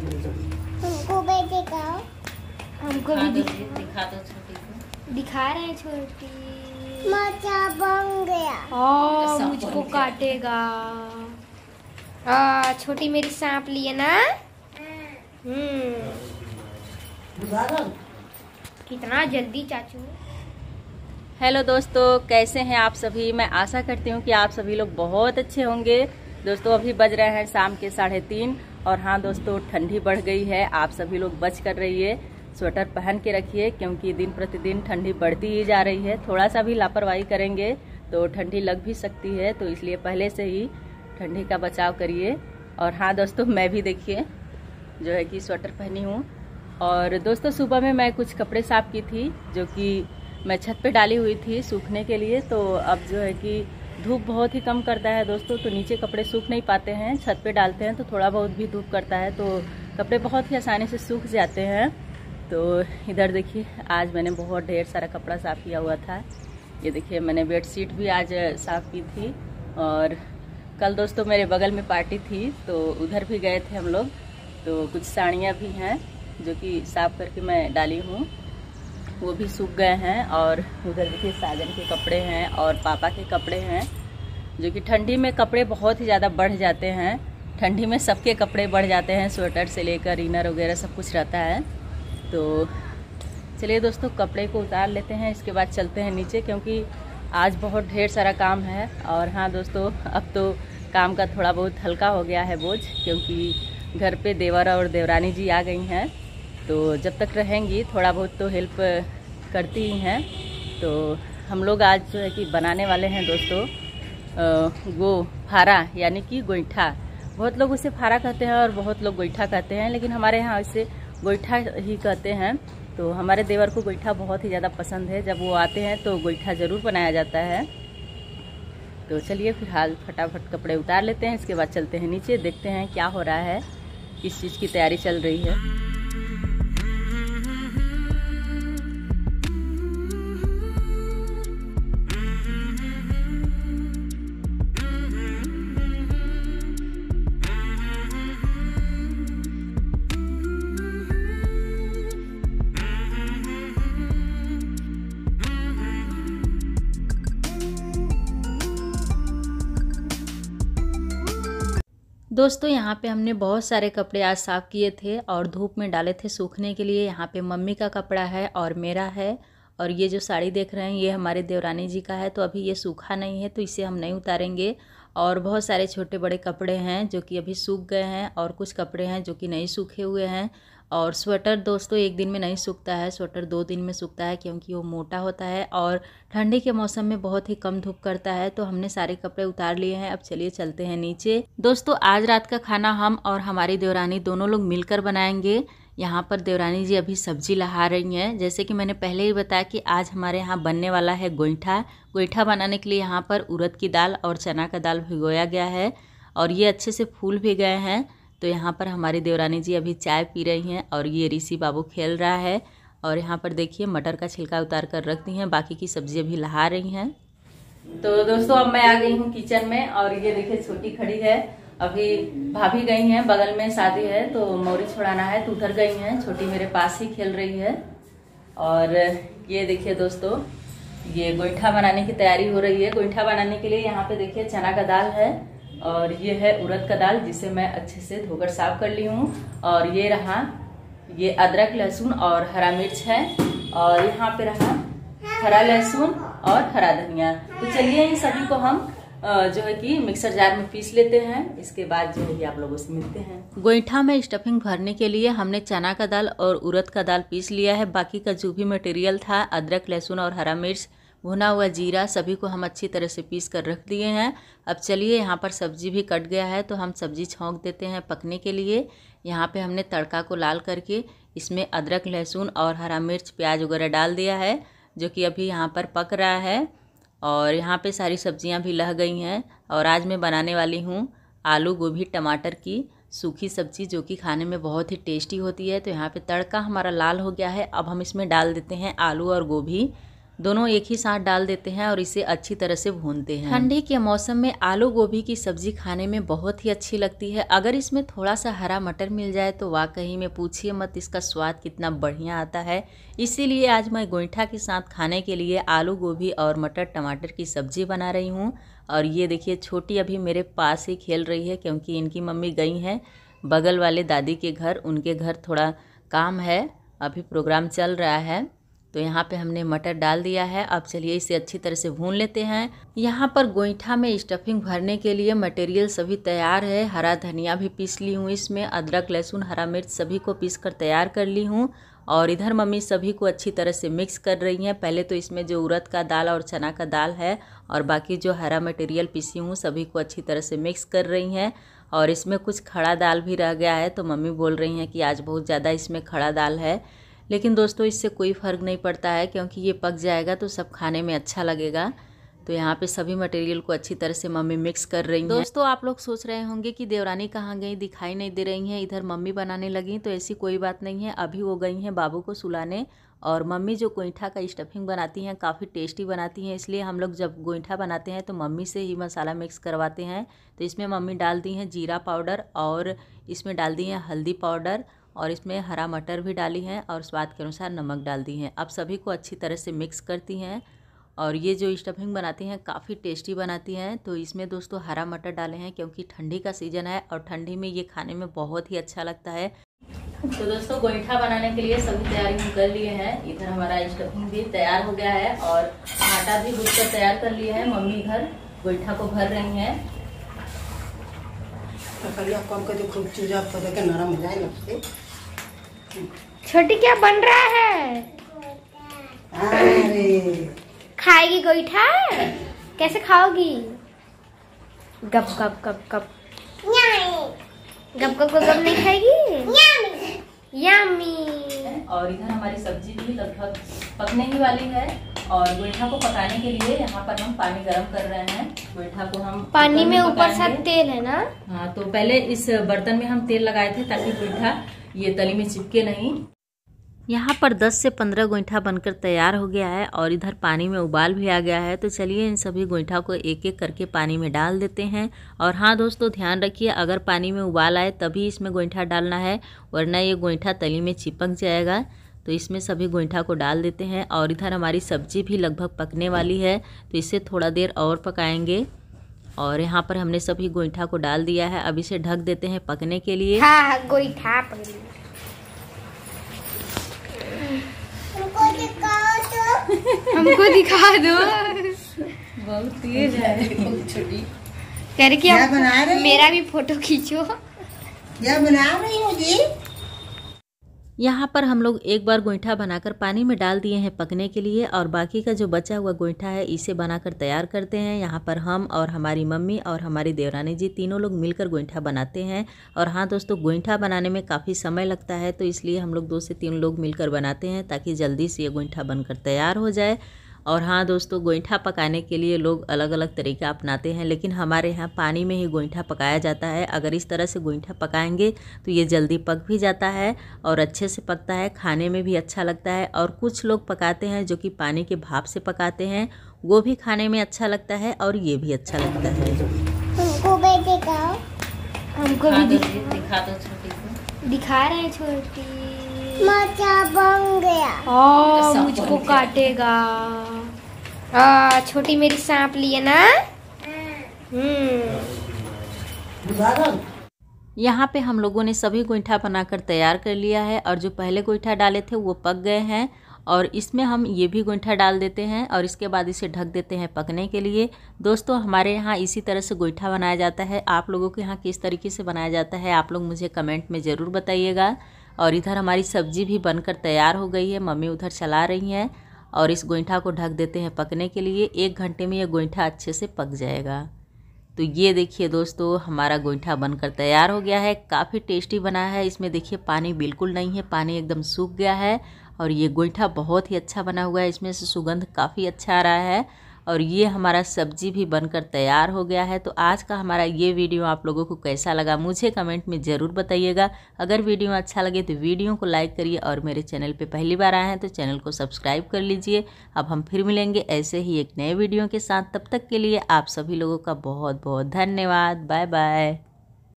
हमको भी दिखाओ हमको भी दिखा दो छोटी दिखा रहे हैं छोटी मचा बन गया हाँ, मुझको काटेगा आ हाँ, छोटी मेरी सांप लिए ना हम्म कितना जल्दी चाचू हेलो दोस्तों कैसे हैं आप सभी मैं आशा करती हूं कि आप सभी लोग बहुत अच्छे होंगे दोस्तों अभी बज रहे हैं शाम के साढ़े तीन और हाँ दोस्तों ठंडी बढ़ गई है आप सभी लोग बच कर रहिए स्वेटर पहन के रखिए क्योंकि दिन प्रतिदिन ठंडी बढ़ती ही जा रही है थोड़ा सा भी लापरवाही करेंगे तो ठंडी लग भी सकती है तो इसलिए पहले से ही ठंडी का बचाव करिए और हाँ दोस्तों मैं भी देखिए जो है कि स्वेटर पहनी हूँ और दोस्तों सुबह में मैं कुछ कपड़े साफ की थी जो कि मैं छत पे डाली हुई थी सूखने के लिए तो अब जो है कि धूप बहुत ही कम करता है दोस्तों तो नीचे कपड़े सूख नहीं पाते हैं छत पे डालते हैं तो थोड़ा बहुत भी धूप करता है तो कपड़े बहुत ही आसानी से सूख जाते हैं तो इधर देखिए आज मैंने बहुत ढेर सारा कपड़ा साफ़ किया हुआ था ये देखिए मैंने बेडशीट भी आज साफ़ की थी और कल दोस्तों मेरे बगल में पार्टी थी तो उधर भी गए थे हम लोग तो कुछ साड़ियाँ भी हैं जो कि साफ़ करके मैं डाली हूँ वो भी सूख गए हैं और उधर देखिए साजन के कपड़े हैं और पापा के कपड़े हैं जो कि ठंडी में कपड़े बहुत ही ज़्यादा बढ़ जाते हैं ठंडी में सबके कपड़े बढ़ जाते हैं स्वेटर से लेकर इनर वगैरह सब कुछ रहता है तो चलिए दोस्तों कपड़े को उतार लेते हैं इसके बाद चलते हैं नीचे क्योंकि आज बहुत ढेर सारा काम है और हाँ दोस्तों अब तो काम का थोड़ा बहुत हल्का हो गया है बोझ क्योंकि घर पे देवर और देवरानी जी आ गई हैं तो जब तक रहेंगी थोड़ा बहुत तो हेल्प करती ही हैं तो हम लोग आज जो है कि बनाने वाले हैं दोस्तों गो फारा यानी कि गोईठा बहुत लोग उसे फारा कहते हैं और बहुत लोग गोईठा कहते हैं लेकिन हमारे यहाँ इसे गोईठा ही कहते हैं तो हमारे देवर को गोईठा बहुत ही ज़्यादा पसंद है जब वो आते हैं तो गोईठा ज़रूर बनाया जाता है तो चलिए फिलहाल फटाफट कपड़े उतार लेते हैं इसके बाद चलते हैं नीचे देखते हैं क्या हो रहा है किस चीज़ की तैयारी चल रही है दोस्तों यहाँ पे हमने बहुत सारे कपड़े आज साफ़ किए थे और धूप में डाले थे सूखने के लिए यहाँ पे मम्मी का कपड़ा है और मेरा है और ये जो साड़ी देख रहे हैं ये हमारे देवरानी जी का है तो अभी ये सूखा नहीं है तो इसे हम नहीं उतारेंगे और बहुत सारे छोटे बड़े कपड़े हैं जो कि अभी सूख गए हैं और कुछ कपड़े हैं जो कि नहीं सूखे हुए हैं और स्वेटर दोस्तों एक दिन में नहीं सूखता है स्वेटर दो दिन में सूखता है क्योंकि वो मोटा होता है और ठंडी के मौसम में बहुत ही कम धूप करता है तो हमने सारे कपड़े उतार लिए हैं अब चलिए चलते हैं नीचे दोस्तों आज रात का खाना हम और हमारी देवरानी दोनों लोग मिलकर बनाएंगे यहाँ पर देवरानी जी अभी सब्जी लहा रही हैं जैसे कि मैंने पहले ही बताया कि आज हमारे यहाँ बनने वाला है गोईठा गोईठा बनाने के लिए यहाँ पर उड़द की दाल और चना का दाल भिगोया गया है और ये अच्छे से फूल भी गए हैं तो यहाँ पर हमारी देवरानी जी अभी चाय पी रही हैं और ये ऋषि बाबू खेल रहा है और यहाँ पर देखिए मटर का छिलका उतार कर रख दी हैं बाकी की सब्जी अभी लहा रही हैं तो दोस्तों अब मैं आ गई हूँ किचन में और ये देखिए छोटी खड़ी है अभी भाभी गई हैं बगल में शादी है तो मोरी छुड़ाना है तो उधर गई हैं छोटी मेरे पास ही खेल रही है और ये देखिए दोस्तों ये गोईठा बनाने की तैयारी हो रही है गोईठा बनाने के लिए यहाँ पे देखिए चना का दाल है और ये है उड़द का दाल जिसे मैं अच्छे से धोकर साफ कर ली हूँ और ये रहा ये अदरक लहसुन और हरा मिर्च है और यहाँ पे रहा हरा लहसुन और हरा धनिया तो चलिए इन सभी को हम जो है कि मिक्सर जार में पीस लेते हैं इसके बाद जो है आप लोगों से मिलते हैं गोईठा में स्टफिंग भरने के लिए हमने चना का दाल और उड़द का दाल पीस लिया है बाकी का जो भी मटेरियल था अदरक लहसुन और हरा मिर्च भुना हुआ जीरा सभी को हम अच्छी तरह से पीस कर रख दिए हैं अब चलिए यहाँ पर सब्जी भी कट गया है तो हम सब्जी छोंक देते हैं पकने के लिए यहाँ पे हमने तड़का को लाल करके इसमें अदरक लहसुन और हरा मिर्च प्याज वगैरह डाल दिया है जो कि अभी यहाँ पर पक रहा है और यहाँ पर सारी सब्जियाँ भी लह गई हैं और आज मैं बनाने वाली हूँ आलू गोभी टमाटर की सूखी सब्जी जो कि खाने में बहुत ही टेस्टी होती है तो यहाँ पे तड़का हमारा लाल हो गया है अब हम इसमें डाल देते हैं आलू और गोभी दोनों एक ही साथ डाल देते हैं और इसे अच्छी तरह से भूनते हैं ठंडी के मौसम में आलू गोभी की सब्जी खाने में बहुत ही अच्छी लगती है अगर इसमें थोड़ा सा हरा मटर मिल जाए तो वाकई में पूछिए मत इसका स्वाद कितना बढ़िया आता है इसीलिए आज मैं गोईठा के साथ खाने के लिए आलू गोभी और मटर टमाटर की सब्जी बना रही हूँ और ये देखिए छोटी अभी मेरे पास ही खेल रही है क्योंकि इनकी मम्मी गई हैं बगल वाले दादी के घर उनके घर थोड़ा काम है अभी प्रोग्राम चल रहा है तो यहाँ पे हमने मटर डाल दिया है अब चलिए इसे अच्छी तरह से भून लेते हैं यहाँ पर गोईठा में स्टफिंग भरने के लिए मटेरियल सभी तैयार है हरा धनिया भी पीस ली हूँ इसमें अदरक लहसुन हरा मिर्च सभी को पीस कर तैयार कर ली हूँ और इधर मम्मी सभी को अच्छी तरह से मिक्स कर रही हैं पहले तो इसमें जो उड़द का दाल और चना का दाल है और बाकी जो हरा मटेरियल पीसी हूँ सभी को अच्छी तरह से मिक्स कर रही हैं और इसमें कुछ खड़ा दाल भी रह गया है तो मम्मी बोल रही हैं कि आज बहुत ज़्यादा इसमें खड़ा दाल है लेकिन दोस्तों इससे कोई फ़र्क नहीं पड़ता है क्योंकि ये पक जाएगा तो सब खाने में अच्छा लगेगा तो यहाँ पे सभी मटेरियल को अच्छी तरह से मम्मी मिक्स कर रही हैं दोस्तों आप लोग सोच रहे होंगे कि देवरानी कहाँ गई दिखाई नहीं दे रही हैं इधर मम्मी बनाने लगी तो ऐसी कोई बात नहीं है अभी वो गई हैं बाबू को सुलाने और मम्मी जो गोईठा का स्टफिंग बनाती हैं काफ़ी टेस्टी बनाती हैं इसलिए हम लोग जब गोईठा बनाते हैं तो मम्मी से ही मसाला मिक्स करवाते हैं तो इसमें मम्मी डाल दी हैं जीरा पाउडर और इसमें डाल दी हैं हल्दी पाउडर और इसमें हरा मटर भी डाली है और स्वाद के अनुसार नमक डाल दी है अब सभी को अच्छी तरह से मिक्स करती हैं और ये जो स्टफिंग बनाती हैं काफ़ी टेस्टी बनाती हैं तो इसमें दोस्तों हरा मटर डाले हैं क्योंकि ठंडी का सीज़न है और ठंडी में ये खाने में बहुत ही अच्छा लगता है तो दोस्तों गोईठा बनाने के लिए सभी तैयारी हम कर लिए हैं इधर हमारा स्टफिंग भी तैयार हो गया है और आटा भी घुस कर तैयार कर लिए हैं मम्मी घर गोईठा को भर रही हैं तो आपको आपका जो खूब चीज़ आपको नरम हो जाए ना छोटी क्या बन रहा है खाएगी गोईठा कैसे खाओगी गप गप गप गप गप गप गप नहीं खाएगी यामी और इधर हमारी सब्जी भी लगभग पकने ही वाली है और गोईठा को पकाने के लिए यहाँ पर हम पानी गर्म कर रहे हैं गोईठा को हम पानी में ऊपर से तेल है ना हाँ तो पहले इस बर्तन में हम तेल लगाए थे ताकि गोईठा ये तली में चिपके नहीं यहाँ पर 10 से 15 गोईठा बनकर तैयार हो गया है और इधर पानी में उबाल भी आ गया है तो चलिए इन सभी गोईठा को एक एक करके पानी में डाल देते हैं और हाँ दोस्तों ध्यान रखिए अगर पानी में उबाल आए तभी इसमें गोईठा डालना है वरना ये गोईठा तली में चिपक जाएगा तो इसमें सभी गोईठा को डाल देते हैं और इधर हमारी सब्जी भी लगभग पकने वाली है तो इसे थोड़ा देर और पकाएँगे और यहाँ पर हमने सभी गोईठा को डाल दिया है अब इसे ढक देते हैं पकने के लिए हाँ, हाँ गोईठा तो। हमको दिखा दो बहुत तेज है छोटी कह रही मेरा भी फोटो खींचो बना रही हूँ जी यहाँ पर हम लोग एक बार गोईठा बनाकर पानी में डाल दिए हैं पकने के लिए और बाकी का जो बचा हुआ गोईठा है इसे बनाकर तैयार करते हैं यहाँ पर हम और हमारी मम्मी और हमारी देवरानी जी तीनों लोग मिलकर गोईठा बनाते हैं और हाँ दोस्तों गोईठा बनाने में काफ़ी समय लगता है तो इसलिए हम लोग दो से तीन लोग मिलकर बनाते हैं ताकि जल्दी से ये गोईठा बनकर तैयार हो जाए और हाँ दोस्तों गोईठा पकाने के लिए लोग अलग अलग तरीका अपनाते हैं लेकिन हमारे यहाँ पानी में ही गोईठा पकाया जाता है अगर इस तरह से गोईठा पकाएंगे तो ये जल्दी पक भी जाता है और अच्छे से पकता है खाने में भी अच्छा लगता है और कुछ लोग पकाते हैं जो कि पानी के भाप से पकाते हैं वो भी खाने में अच्छा लगता है और ये भी अच्छा लगता है हमको भी दिखाओ दिखा रहे छोटी मचा बन गया ओ हाँ, मुझको काटेगा आ, छोटी मेरी सांप लिए ना हम्म। यहाँ पे हम लोगों ने सभी गोईठा बनाकर तैयार कर लिया है और जो पहले गोईठा डाले थे वो पक गए हैं और इसमें हम ये भी गोईठा डाल देते हैं और इसके बाद इसे ढक देते हैं पकने के लिए दोस्तों हमारे यहाँ इसी तरह से गोईठा बनाया जाता है आप लोगों के यहाँ किस तरीके से बनाया जाता है आप लोग मुझे कमेंट में ज़रूर बताइएगा और इधर हमारी सब्जी भी बनकर तैयार हो गई है मम्मी उधर चला रही हैं और इस गोइठा को ढक देते हैं पकने के लिए एक घंटे में ये गोईठा अच्छे से पक जाएगा तो ये देखिए दोस्तों हमारा गोईठा बनकर तैयार हो गया है काफ़ी टेस्टी बना है इसमें देखिए पानी बिल्कुल नहीं है पानी एकदम सूख गया है और ये गोईठा बहुत ही अच्छा बना हुआ है इसमें से सुगंध काफ़ी अच्छा आ रहा है और ये हमारा सब्जी भी बनकर तैयार हो गया है तो आज का हमारा ये वीडियो आप लोगों को कैसा लगा मुझे कमेंट में ज़रूर बताइएगा अगर वीडियो अच्छा लगे तो वीडियो को लाइक करिए और मेरे चैनल पर पहली बार आए हैं तो चैनल को सब्सक्राइब कर लीजिए अब हम फिर मिलेंगे ऐसे ही एक नए वीडियो के साथ तब तक के लिए आप सभी लोगों का बहुत बहुत धन्यवाद बाय बाय